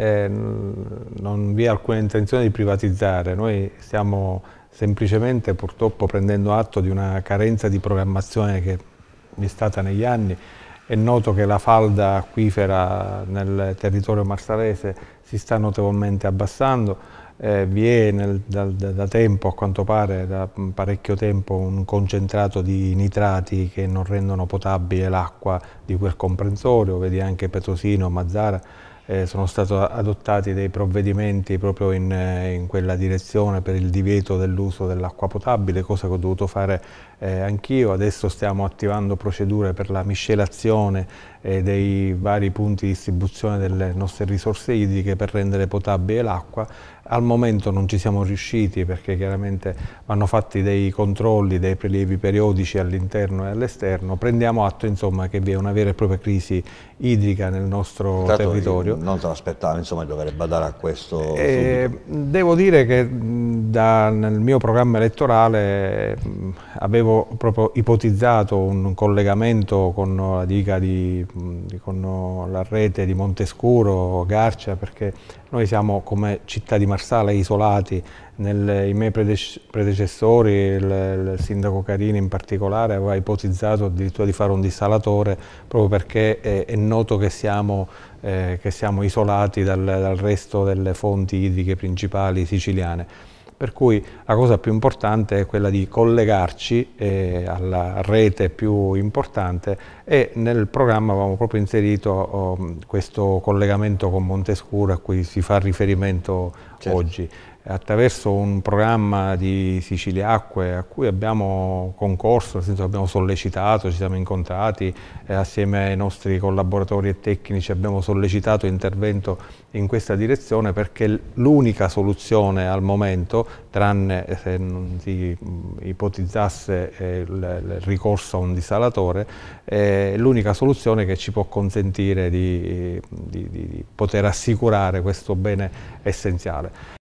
eh, non vi è alcuna intenzione di privatizzare, noi stiamo semplicemente purtroppo prendendo atto di una carenza di programmazione che è stata negli anni, è noto che la falda acquifera nel territorio marsalese si sta notevolmente abbassando, eh, vi è nel, da, da, tempo, a quanto pare, da parecchio tempo, un concentrato di nitrati che non rendono potabile l'acqua di quel comprensorio, vedi anche Petrosino, Mazzara, eh, sono stati adottati dei provvedimenti proprio in, eh, in, quella direzione per il divieto dell'uso dell'acqua potabile, cosa che ho dovuto fare eh, anch'io. Adesso stiamo attivando procedure per la miscelazione e eh, dei vari punti di distribuzione delle nostre risorse idriche per rendere potabile l'acqua. Al momento non ci siamo riusciti perché chiaramente vanno fatti dei controlli, dei prelievi periodici all'interno e all'esterno. Prendiamo atto insomma, che vi è una vera e propria crisi idrica nel nostro Stato territorio. Eh, non te l'aspettavo, insomma, dovrebbe badare a questo. Eh, devo dire che da, nel mio programma elettorale mh, avevo proprio ipotizzato un collegamento con la diga di con la rete di Montescuro, Garcia, perché noi siamo come città di Marsala isolati, Nel, i miei predecessori, il, il, sindaco Carini in particolare, aveva ipotizzato addirittura di fare un dissalatore proprio perché è, è noto che siamo, eh, che siamo isolati dal, dal resto delle fonti idriche principali siciliane. Per cui la cosa più importante è quella di collegarci eh, alla rete più importante e nel programma avevamo proprio inserito oh, questo collegamento con Montescuro a cui si fa riferimento certo. oggi attraverso un programma di Sicilia Acque a cui abbiamo concorso, nel senso abbiamo sollecitato, ci siamo incontrati eh, assieme ai nostri collaboratori e tecnici, abbiamo sollecitato intervento in questa direzione perché l'unica soluzione al momento, tranne eh, se non si mm, ipotizzasse eh, il, ricorso a un disalatore, eh, è l'unica soluzione che ci può consentire di, di, di poter assicurare questo bene essenziale.